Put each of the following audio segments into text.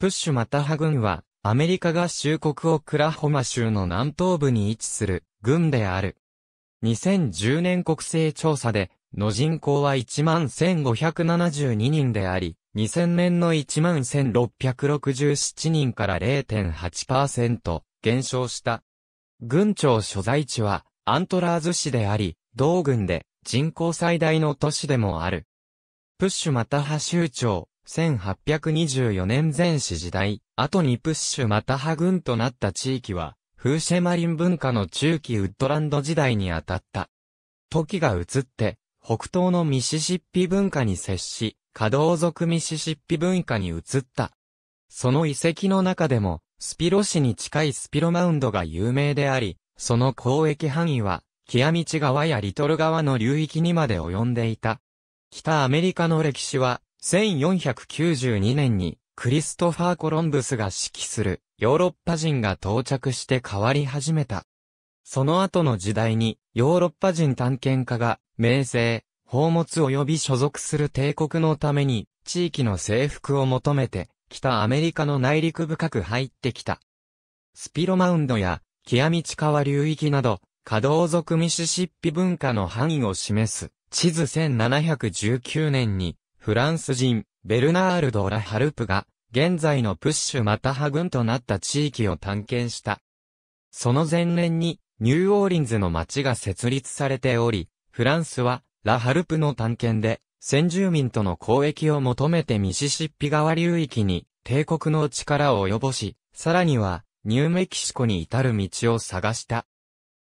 プッシュマタハ郡は、アメリカ合衆国オクラホマ州の南東部に位置する郡である。2010年国勢調査で、の人口は11,572人であり、2000年の11,667人から0.8%減少した。郡庁所在地はアントラーズ市であり、同郡で人口最大の都市でもある。プッシュマタハ州庁、1824年前史時代、後にプッシュまたは軍となった地域は、フーシェマリン文化の中期ウッドランド時代にあたった。時が移って、北東のミシシッピ文化に接し、可動族ミシシッピ文化に移った。その遺跡の中でも、スピロ市に近いスピロマウンドが有名であり、その交易範囲は、キアミチ川やリトル川の流域にまで及んでいた。北アメリカの歴史は、1492年にクリストファー・コロンブスが指揮するヨーロッパ人が到着して変わり始めた。その後の時代にヨーロッパ人探検家が名声、宝物及び所属する帝国のために地域の征服を求めて北アメリカの内陸深く入ってきた。スピロマウンドやキアミチワ流域など稼働族ミシシッピ文化の範囲を示す地図1719年にフランス人、ベルナールド・ラ・ハルプが、現在のプッシュマタハ軍となった地域を探検した。その前年に、ニューオーリンズの町が設立されており、フランスは、ラ・ハルプの探検で、先住民との交易を求めてミシシッピ川流域に、帝国の力を及ぼし、さらには、ニューメキシコに至る道を探した。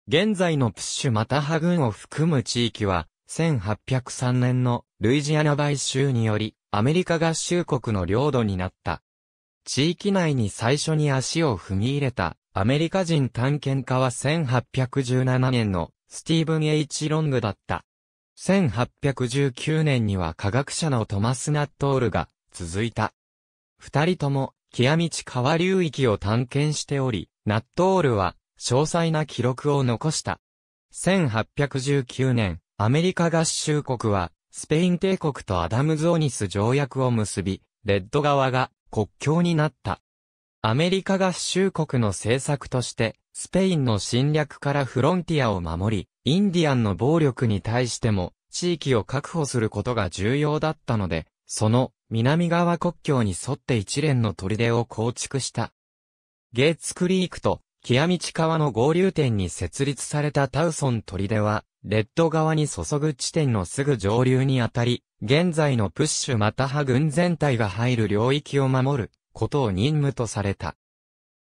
現在のプッシュマタハ軍を含む地域は、1803年のルイジアナ買収により、アメリカ合衆国の領土になった。地域内に最初に足を踏み入れた、アメリカ人探検家は1817年のスティーブン・ H・ ロングだった。1819年には科学者のトマス・ナットールが続いた。二人とも、木屋道川流域を探検しており、ナットールは詳細な記録を残した。1819年、アメリカ合衆国は、スペイン帝国とアダムズ・オニス条約を結び、レッド側が国境になった。アメリカ合衆国の政策として、スペインの侵略からフロンティアを守り、インディアンの暴力に対しても、地域を確保することが重要だったので、その南側国境に沿って一連の砦を構築した。ゲーツクリークと、キアミチ川の合流点に設立されたタウソン砦は、レッド側に注ぐ地点のすぐ上流にあたり、現在のプッシュまたは軍全体が入る領域を守ることを任務とされた。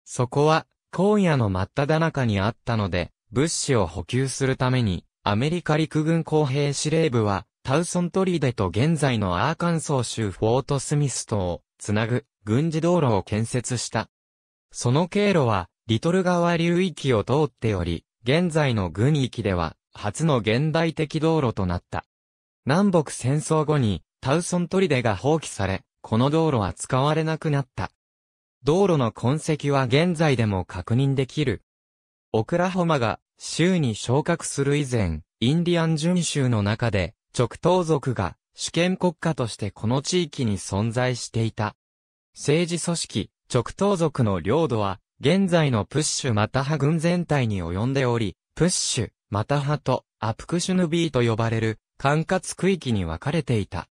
そこは、荒野の真っ只中にあったので、物資を補給するために、アメリカ陸軍工兵司令部は、タウソントリーデと現在のアーカンソー州フォートスミスとをつなぐ軍事道路を建設した。その経路は、リトル川流域を通っており、現在の軍域では、初の現代的道路となった。南北戦争後に、タウソントリデが放棄され、この道路は使われなくなった。道路の痕跡は現在でも確認できる。オクラホマが州に昇格する以前、インディアン準州の中で、直東族が主権国家としてこの地域に存在していた。政治組織、直東族の領土は、現在のプッシュまたは軍全体に及んでおり、プッシュ、マタハとアプクシュヌビーと呼ばれる管轄区域に分かれていた。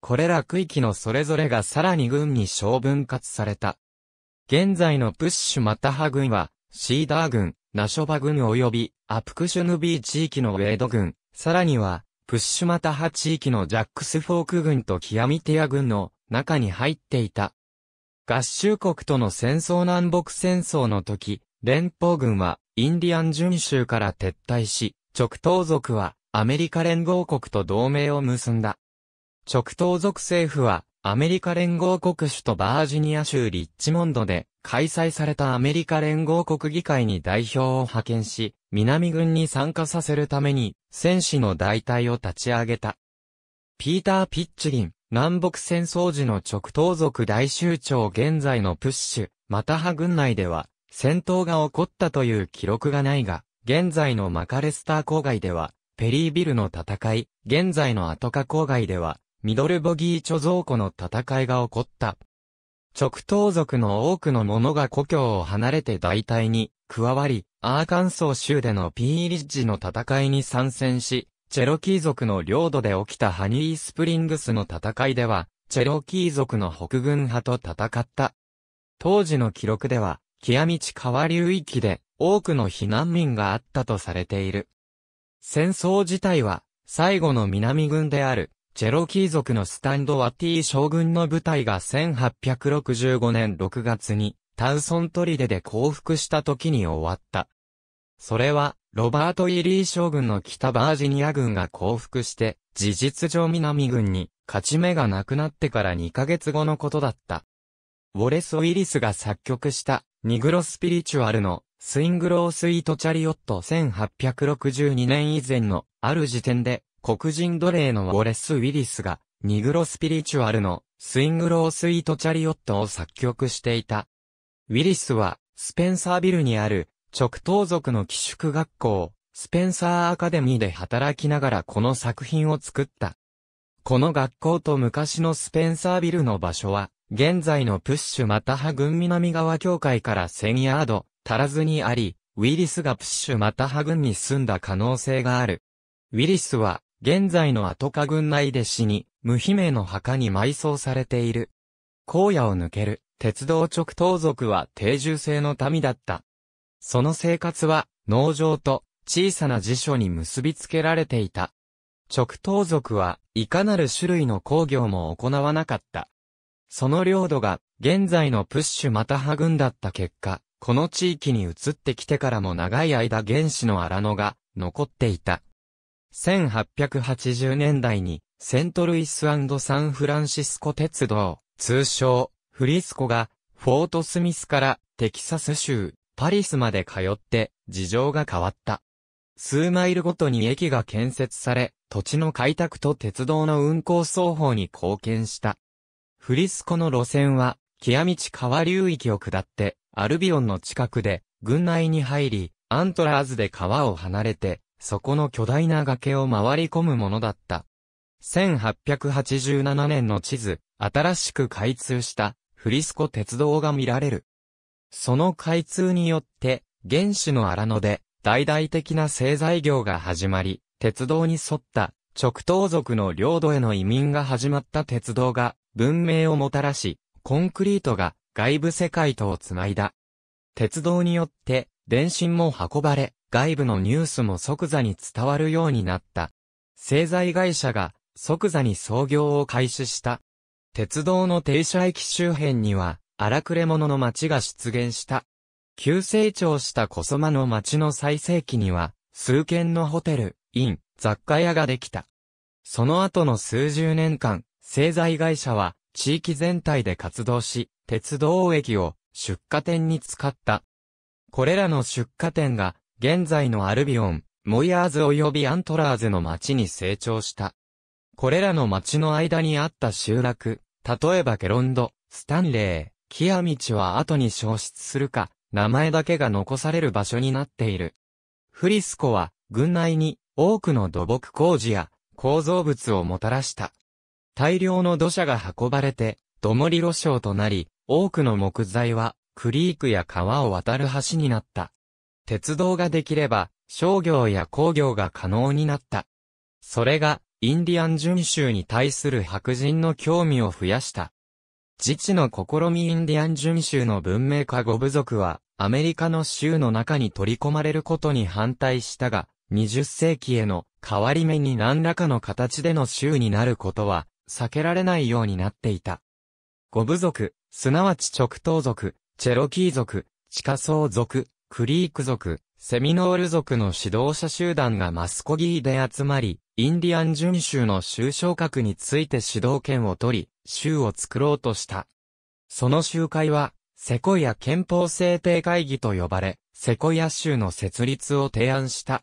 これら区域のそれぞれがさらに軍に小分割された。現在のプッシュマタハ軍は、シーダー軍、ナショバ軍及び、アプクシュヌビー地域のウェード軍、さらには、プッシュマタハ地域のジャックスフォーク軍とキアミティア軍の中に入っていた。合衆国との戦争南北戦争の時、連邦軍はインディアン準州から撤退し、直東族はアメリカ連合国と同盟を結んだ。直東族政府はアメリカ連合国首都バージニア州リッチモンドで開催されたアメリカ連合国議会に代表を派遣し、南軍に参加させるために戦士の代替を立ち上げた。ピーター・ピッチリン、南北戦争時の直東族大州長現在のプッシュ、マタハ軍内では、戦闘が起こったという記録がないが、現在のマカレスター郊外では、ペリービルの戦い、現在のアトカ郊外では、ミドルボギー貯蔵庫の戦いが起こった。直当族の多くの者が故郷を離れて大隊に加わり、アーカンソー州でのピーリッジの戦いに参戦し、チェロキー族の領土で起きたハニースプリングスの戦いでは、チェロキー族の北軍派と戦った。当時の記録では、木屋道川流域で多くの避難民があったとされている。戦争自体は最後の南軍であるチェロキー族のスタンドワティ将軍の部隊が1865年6月にタウソントリデで降伏した時に終わった。それは、ロバート・イリー将軍の北バージニア軍が降伏して、事実上南軍に勝ち目がなくなってから2ヶ月後のことだった。ウォレス・ウィリスが作曲したニグロスピリチュアルのスイングロースイートチャリオット1862年以前のある時点で黒人奴隷のウォレス・ウィリスがニグロスピリチュアルのスイングロースイートチャリオットを作曲していた。ウィリスはスペンサービルにある直当族の寄宿学校スペンサーアカデミーで働きながらこの作品を作った。この学校と昔のスペンサービルの場所は現在のプッシュマタハ郡南側境界から1000ヤード足らずにあり、ウィリスがプッシュマタハ郡に住んだ可能性がある。ウィリスは、現在のアトカ郡内で死に、無姫の墓に埋葬されている。荒野を抜ける、鉄道直当族は定住制の民だった。その生活は、農場と小さな辞書に結びつけられていた。直当族はいかなる種類の工業も行わなかった。その領土が、現在のプッシュマタハ軍だった結果、この地域に移ってきてからも長い間原始の荒野が残っていた。1880年代にセントルイスサンフランシスコ鉄道、通称フリスコがフォートスミスからテキサス州パリスまで通って事情が変わった。数マイルごとに駅が建設され、土地の開拓と鉄道の運行双方に貢献した。フリスコの路線は、キア道川流域を下って、アルビオンの近くで、軍内に入り、アントラーズで川を離れて、そこの巨大な崖を回り込むものだった。1887年の地図、新しく開通したフリスコ鉄道が見られる。その開通によって、原始の荒野で、大々的な製材業が始まり、鉄道に沿った、直東族の領土への移民が始まった鉄道が、文明をもたらし、コンクリートが外部世界とをつないだ。鉄道によって電信も運ばれ、外部のニュースも即座に伝わるようになった。製材会社が即座に創業を開始した。鉄道の停車駅周辺には荒くれ者の町が出現した。急成長した小ソマの町の最盛期には、数軒のホテル、イン、雑貨屋ができた。その後の数十年間、製材会社は地域全体で活動し、鉄道駅を出荷店に使った。これらの出荷店が現在のアルビオン、モイアーズ及びアントラーズの町に成長した。これらの町の間にあった集落、例えばケロンド、スタンレー、キア道は後に消失するか、名前だけが残される場所になっている。フリスコは、軍内に多くの土木工事や構造物をもたらした。大量の土砂が運ばれて、どもり路礁となり、多くの木材は、クリークや川を渡る橋になった。鉄道ができれば、商業や工業が可能になった。それが、インディアン巡州に対する白人の興味を増やした。自治の試みインディアン巡州の文明化5部族は、アメリカの州の中に取り込まれることに反対したが、20世紀への変わり目に何らかの形での州になることは避けられないようになっていた。ゴブ族、すなわち直頭族、チェロキー族、地下層族、クリーク族、セミノール族の指導者集団がマスコギーで集まり、インディアン巡州の州昇格について指導権を取り、州を作ろうとした。その集会は、セコイア憲法制定会議と呼ばれ、セコイア州の設立を提案した。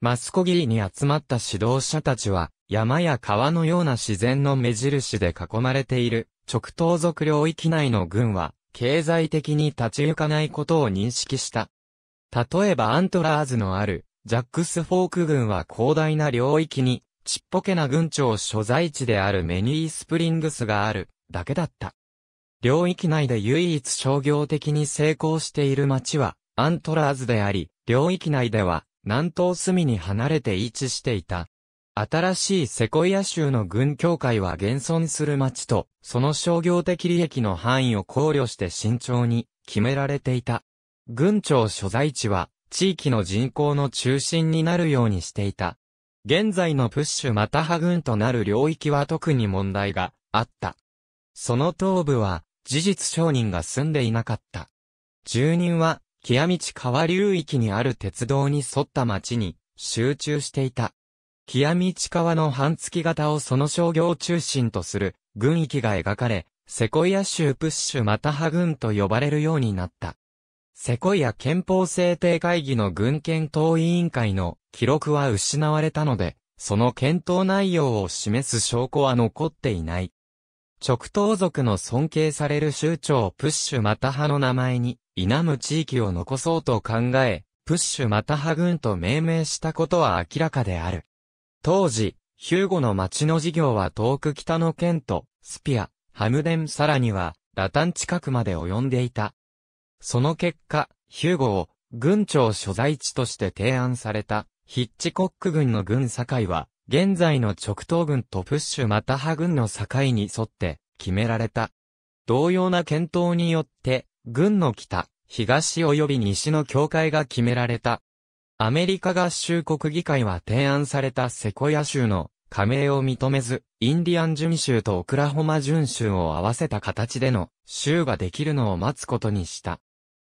マスコギーに集まった指導者たちは、山や川のような自然の目印で囲まれている、直東族領域内の軍は、経済的に立ち行かないことを認識した。例えばアントラーズのある、ジャックスフォーク軍は広大な領域に、ちっぽけな軍庁所在地であるメニースプリングスがある、だけだった。領域内で唯一商業的に成功している町は、アントラーズであり、領域内では、南東隅に離れて位置していた。新しいセコイア州の軍協会は現存する町と、その商業的利益の範囲を考慮して慎重に決められていた。軍庁所在地は、地域の人口の中心になるようにしていた。現在のプッシュマタハ軍となる領域は特に問題があった。その東部は、事実承認が住んでいなかった。住人は、木屋道川流域にある鉄道に沿った町に集中していた。極み地川の半月型をその商業中心とする軍域が描かれ、セコイア州プッシュマタハ軍と呼ばれるようになった。セコイア憲法制定会議の軍検討委員会の記録は失われたので、その検討内容を示す証拠は残っていない。直東族の尊敬される州長プッシュマタハの名前に、否む地域を残そうと考え、プッシュマタハ軍と命名したことは明らかである。当時、ヒューゴの町の事業は遠く北の県と、スピア、ハムデンさらには、ラタン近くまで及んでいた。その結果、ヒューゴを、軍庁所在地として提案された、ヒッチコック軍の軍境は、現在の直東軍とプッシュマタハ軍の境に沿って、決められた。同様な検討によって、軍の北、東及び西の境界が決められた。アメリカ合衆国議会は提案されたセコヤ州の加盟を認めず、インディアン準州とオクラホマ準州を合わせた形での州ができるのを待つことにした。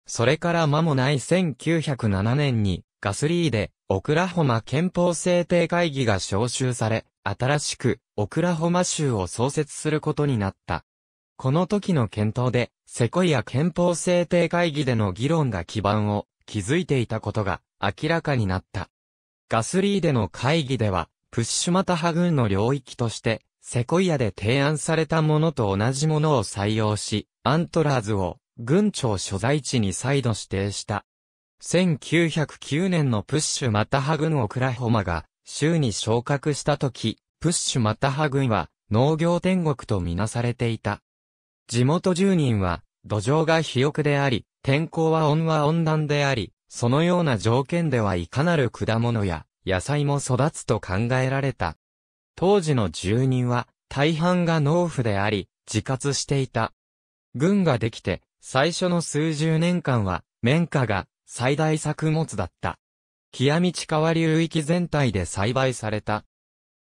それから間もない1907年にガスリーでオクラホマ憲法制定会議が招集され、新しくオクラホマ州を創設することになった。この時の検討で、セコイア憲法制定会議での議論が基盤を築いていたことが明らかになった。ガスリーでの会議では、プッシュマタハ軍の領域として、セコイアで提案されたものと同じものを採用し、アントラーズを軍庁所在地に再度指定した。1909年のプッシュマタハ軍オクラホマが州に昇格した時、プッシュマタハ軍は農業天国とみなされていた。地元住人は土壌が肥沃であり、天候は温和温暖であり、そのような条件ではいかなる果物や野菜も育つと考えられた。当時の住人は大半が農夫であり、自活していた。軍ができて、最初の数十年間は、綿花が最大作物だった。木屋道川流域全体で栽培された。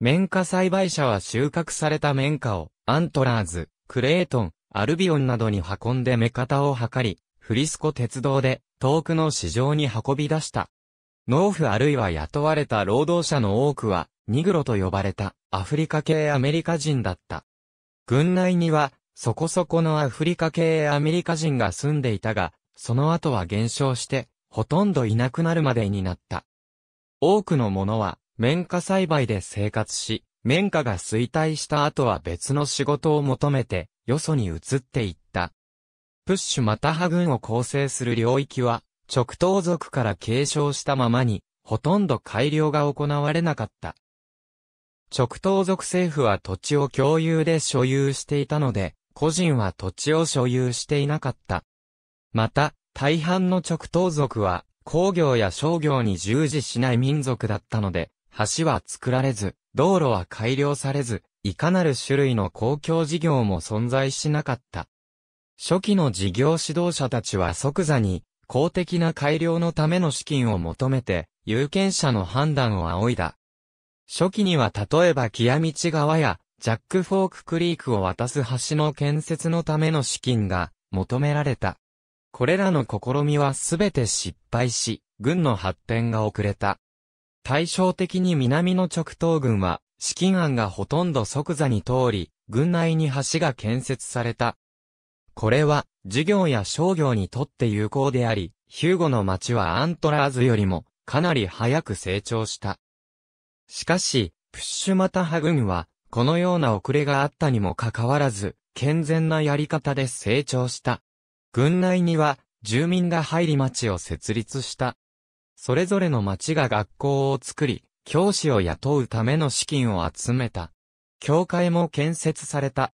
綿花栽培者は収穫された綿花を、アントラーズ、クレートン、アルビオンなどに運んで目方を測り、フリスコ鉄道で遠くの市場に運び出した。農夫あるいは雇われた労働者の多くは、ニグロと呼ばれたアフリカ系アメリカ人だった。軍内には、そこそこのアフリカ系アメリカ人が住んでいたが、その後は減少して、ほとんどいなくなるまでになった。多くの者は、綿花栽培で生活し、綿花が衰退した後は別の仕事を求めて、よそに移っていった。プッシュまたは群を構成する領域は、直東族から継承したままに、ほとんど改良が行われなかった。直東族政府は土地を共有で所有していたので、個人は土地を所有していなかった。また、大半の直東族は、工業や商業に従事しない民族だったので、橋は作られず、道路は改良されず、いかなる種類の公共事業も存在しなかった。初期の事業指導者たちは即座に、公的な改良のための資金を求めて、有権者の判断を仰いだ。初期には例えば木屋道川や、ジャック・フォーク・クリークを渡す橋の建設のための資金が求められた。これらの試みはすべて失敗し、軍の発展が遅れた。対照的に南の直東軍は、資金案がほとんど即座に通り、軍内に橋が建設された。これは、事業や商業にとって有効であり、ヒューゴの町はアントラーズよりも、かなり早く成長した。しかし、プッシュマタハ軍は、このような遅れがあったにもかかわらず、健全なやり方で成長した。軍内には、住民が入り町を設立した。それぞれの町が学校を作り、教師を雇うための資金を集めた。教会も建設された。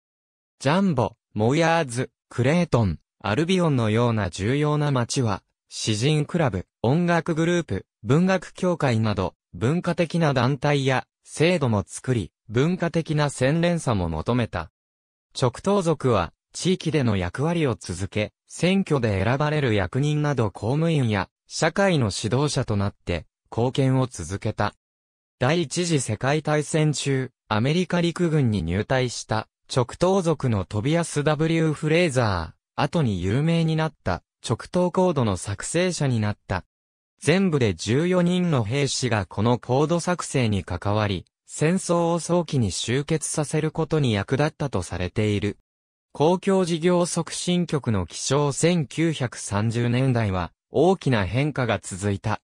ジャンボ、モヤーズ、クレートン、アルビオンのような重要な町は、詩人クラブ、音楽グループ、文学協会など、文化的な団体や、制度も作り、文化的な洗練さも求めた。直当族は、地域での役割を続け、選挙で選ばれる役人など公務員や、社会の指導者となって、貢献を続けた。第一次世界大戦中、アメリカ陸軍に入隊した直頭族のトビアス・ W・ フレーザー、後に有名になった、直頭コードの作成者になった。全部で14人の兵士がこのコード作成に関わり、戦争を早期に終結させることに役立ったとされている。公共事業促進局の起床1930年代は大きな変化が続いた。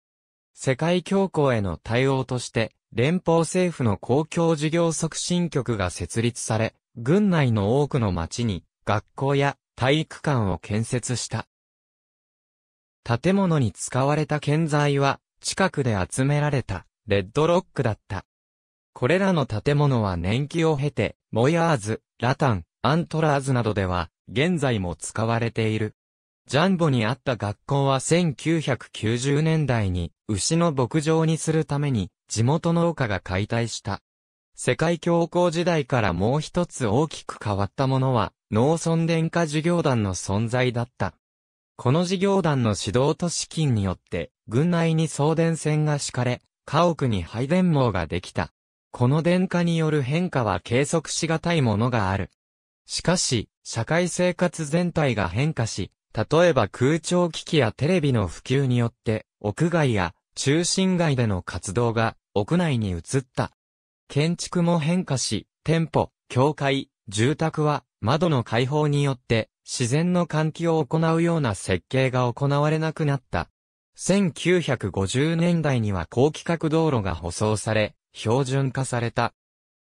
世界恐慌への対応として、連邦政府の公共事業促進局が設立され、軍内の多くの町に学校や体育館を建設した。建物に使われた建材は近くで集められたレッドロックだった。これらの建物は年季を経て、モヤーズ、ラタン、アントラーズなどでは現在も使われている。ジャンボにあった学校は1990年代に牛の牧場にするために地元農家が解体した。世界恐慌時代からもう一つ大きく変わったものは、農村電化事業団の存在だった。この事業団の指導と資金によって、軍内に送電線が敷かれ、家屋に配電網ができた。この電化による変化は計測しがたいものがある。しかし、社会生活全体が変化し、例えば空調機器やテレビの普及によって、屋外や中心街での活動が屋内に移った。建築も変化し、店舗、教会、住宅は窓の開放によって自然の換気を行うような設計が行われなくなった。1950年代には高規格道路が舗装され、標準化された。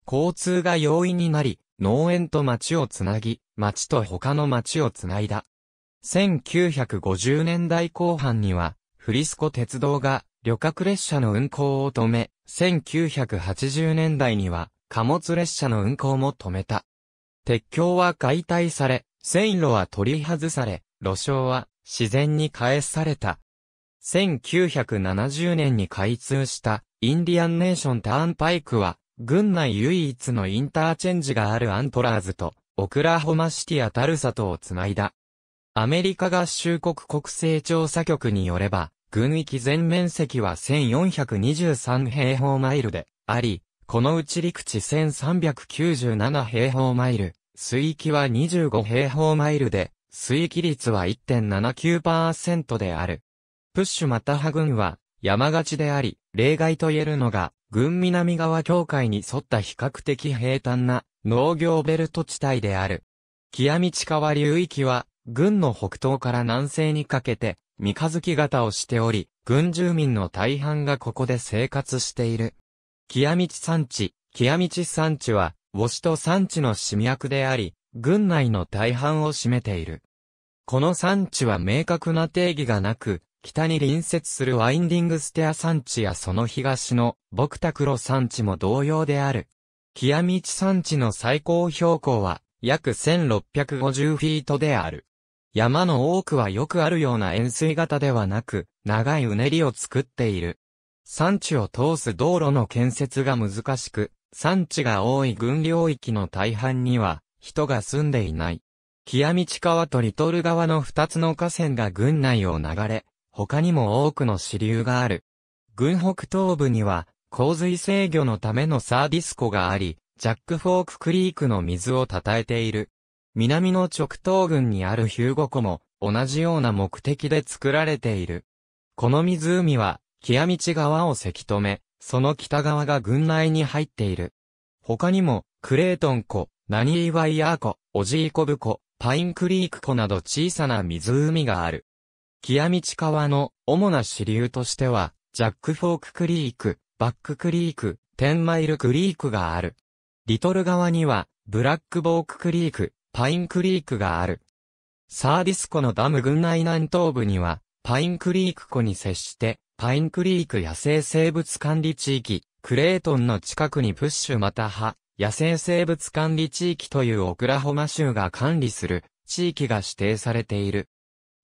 交通が容易になり、農園と町をつなぎ、町と他の町をつないだ。1950年代後半には、フリスコ鉄道が旅客列車の運行を止め、1980年代には貨物列車の運行も止めた。鉄橋は解体され、線路は取り外され、路障は自然に返された。1970年に開通したインディアンネーションターンパイクは、軍内唯一のインターチェンジがあるアントラーズと、オクラホマシティアタルサとをつないだ。アメリカ合衆国国勢調査局によれば、軍域全面積は1423平方マイルであり、このうち陸地1397平方マイル、水域は25平方マイルで、水域率は1.79%である。プッシュマタハ軍は山勝ちであり、例外と言えるのが、軍南側境界に沿った比較的平坦な農業ベルト地帯である。極屋道川流域は、軍の北東から南西にかけて、三日月型をしており、軍住民の大半がここで生活している。木屋道山地、木屋道山地は、ウォシト山地の市脈であり、軍内の大半を占めている。この山地は明確な定義がなく、北に隣接するワインディングステア山地やその東のボクタクロ山地も同様である。木屋道山地の最高標高は約1650フィートである。山の多くはよくあるような円錐型ではなく、長いうねりを作っている。山地を通す道路の建設が難しく、山地が多い群領域の大半には、人が住んでいない。木屋道川とリトル川の二つの河川が群内を流れ、他にも多くの支流がある。群北東部には、洪水制御のためのサービスコがあり、ジャックフォーククリークの水を称えている。南の直東郡にあるヒューゴ湖も同じような目的で作られている。この湖は、木屋道川をせき止め、その北側が郡内に入っている。他にも、クレートン湖、ナニーワイヤー湖、オジーコブ湖、パインクリーク湖など小さな湖がある。木屋道川の主な支流としては、ジャックフォーククリーク、バッククリーク、テンマイルクリークがある。リトル川には、ブラックボーククリーク、パインクリークがある。サーディス湖のダム群内南東部には、パインクリーク湖に接して、パインクリーク野生生物管理地域、クレートンの近くにプッシュまたは、野生生物管理地域というオクラホマ州が管理する地域が指定されている。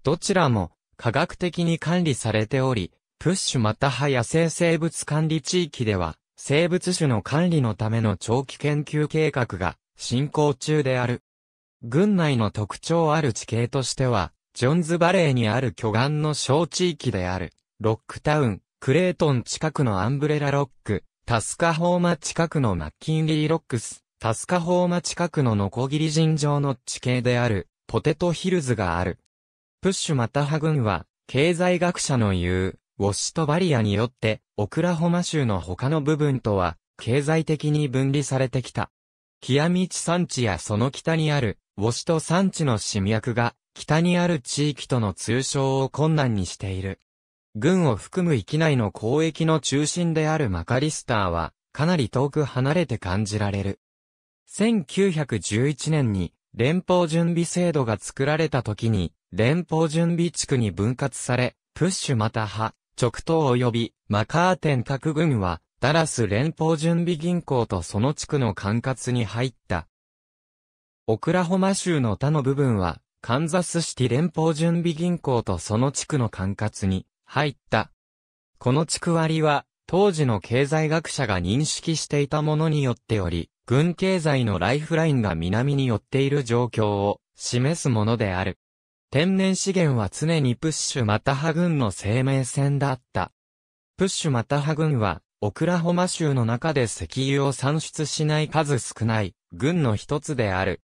どちらも科学的に管理されており、プッシュまたは野生生物管理地域では、生物種の管理のための長期研究計画が進行中である。郡内の特徴ある地形としては、ジョンズバレーにある巨岩の小地域である、ロックタウン、クレートン近くのアンブレラロック、タスカホーマ近くのマッキンリーロックス、タスカホーマ近くのノコギリ尋常の地形である、ポテトヒルズがある。プッシュマタハ郡は、経済学者の言う、ウォッシュトバリアによって、オクラホマ州の他の部分とは、経済的に分離されてきた。ヒアミチ山地やその北にある、ウォシト山地の侵略が、北にある地域との通商を困難にしている。軍を含む域内の交易の中心であるマカリスターは、かなり遠く離れて感じられる。1911年に、連邦準備制度が作られた時に、連邦準備地区に分割され、プッシュまた派、直東及びマカーテン各軍は、ダラス連邦準備銀行とその地区の管轄に入った。オクラホマ州の他の部分は、カンザスシティ連邦準備銀行とその地区の管轄に入った。この地区割は、当時の経済学者が認識していたものによっており、軍経済のライフラインが南に寄っている状況を示すものである。天然資源は常にプッシュマタハ軍の生命線だった。プッシュマタハ軍はオクラホマ州の中で石油を産出しない数少ない軍の一つである。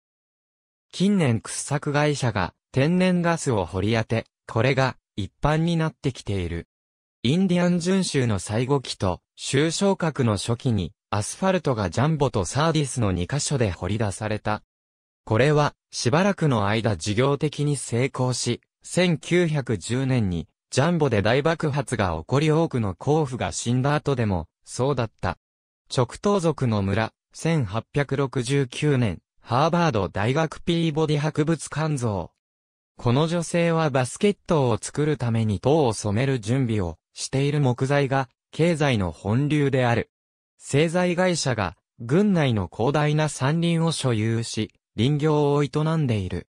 近年掘削会社が天然ガスを掘り当て、これが一般になってきている。インディアン巡州の最後期と州昇格の初期にアスファルトがジャンボとサーディスの2カ所で掘り出された。これはしばらくの間事業的に成功し、1910年にジャンボで大爆発が起こり多くの甲府が死んだ後でも、そうだった。直頭族の村、1869年、ハーバード大学ピーボディ博物館像。この女性はバスケットを作るために塔を染める準備をしている木材が経済の本流である。製材会社が軍内の広大な山林を所有し、林業を営んでいる。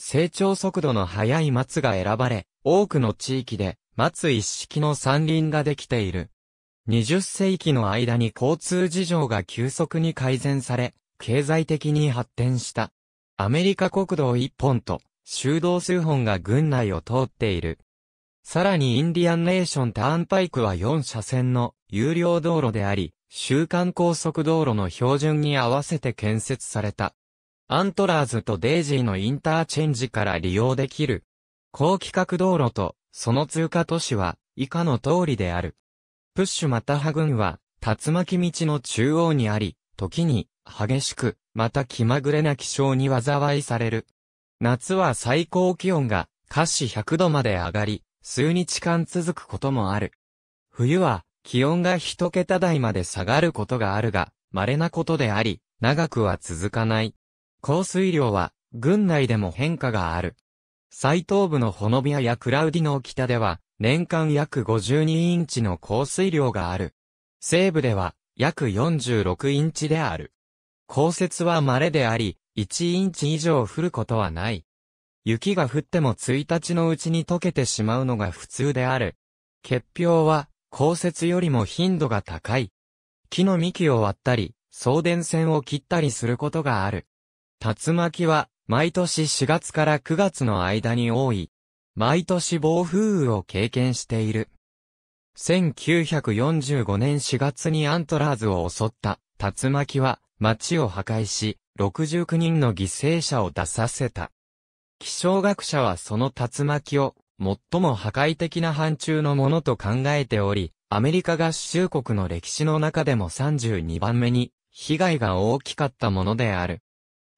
成長速度の速い松が選ばれ、多くの地域で松一式の山林ができている。20世紀の間に交通事情が急速に改善され、経済的に発展した。アメリカ国道1本と、修道数本が群内を通っている。さらにインディアンネーションターンパイクは4車線の有料道路であり、週間高速道路の標準に合わせて建設された。アントラーズとデイジーのインターチェンジから利用できる。高規格道路と、その通過都市は、以下の通りである。プッシュマタハ郡は、竜巻道の中央にあり、時に、激しく、また気まぐれな気象に災いされる。夏は最高気温が、華氏100度まで上がり、数日間続くこともある。冬は、気温が一桁台まで下がることがあるが、稀なことであり、長くは続かない。降水量は、軍内でも変化がある。最東部のホノビアやクラウディの北では、年間約52インチの降水量がある。西部では、約46インチである。降雪は稀であり、1インチ以上降ることはない。雪が降っても1日のうちに溶けてしまうのが普通である。結氷は、降雪よりも頻度が高い。木の幹を割ったり、送電線を切ったりすることがある。竜巻は、毎年4月から9月の間に多い。毎年暴風雨を経験している。1945年4月にアントラーズを襲った竜巻は街を破壊し、69人の犠牲者を出させた。気象学者はその竜巻を最も破壊的な範疇のものと考えており、アメリカ合衆国の歴史の中でも32番目に被害が大きかったものである。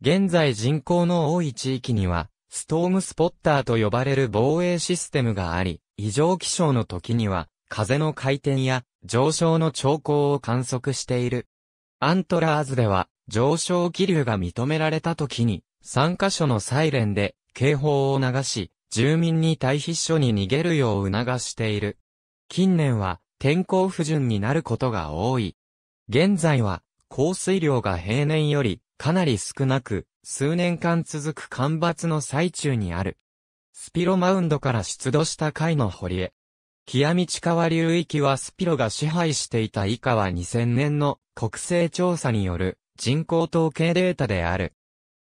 現在人口の多い地域には、ストームスポッターと呼ばれる防衛システムがあり、異常気象の時には、風の回転や上昇の兆候を観測している。アントラーズでは、上昇気流が認められた時に、3カ所のサイレンで警報を流し、住民に退避所に逃げるよう促している。近年は天候不順になることが多い。現在は降水量が平年よりかなり少なく、数年間続く干ばつの最中にある。スピロマウンドから出土した貝の堀へ。木屋道川流域はスピロが支配していた以下は2000年の国勢調査による人口統計データである。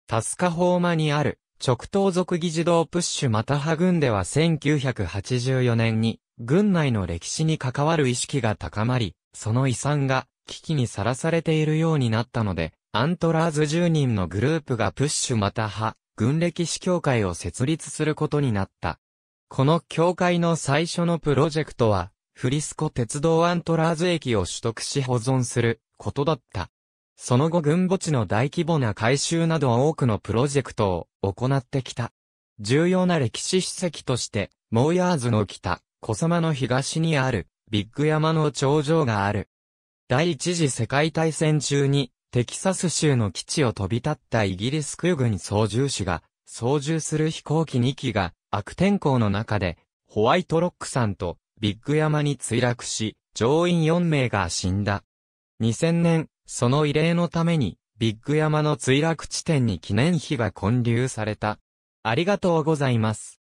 タスカホーマにある直東族議事堂プッシュマタハ軍では1984年に軍内の歴史に関わる意識が高まり、その遺産が危機にさらされているようになったので、アントラーズ10人のグループがプッシュまた派、軍歴史協会を設立することになった。この協会の最初のプロジェクトは、フリスコ鉄道アントラーズ駅を取得し保存することだった。その後軍墓地の大規模な改修など多くのプロジェクトを行ってきた。重要な歴史史跡として、モーヤーズの北、小様の東にある、ビッグ山の頂上がある。第一次世界大戦中に、テキサス州の基地を飛び立ったイギリス空軍操縦士が、操縦する飛行機2機が悪天候の中で、ホワイトロックさんとビッグ山に墜落し、乗員4名が死んだ。2000年、その異例のために、ビッグ山の墜落地点に記念碑が建立された。ありがとうございます。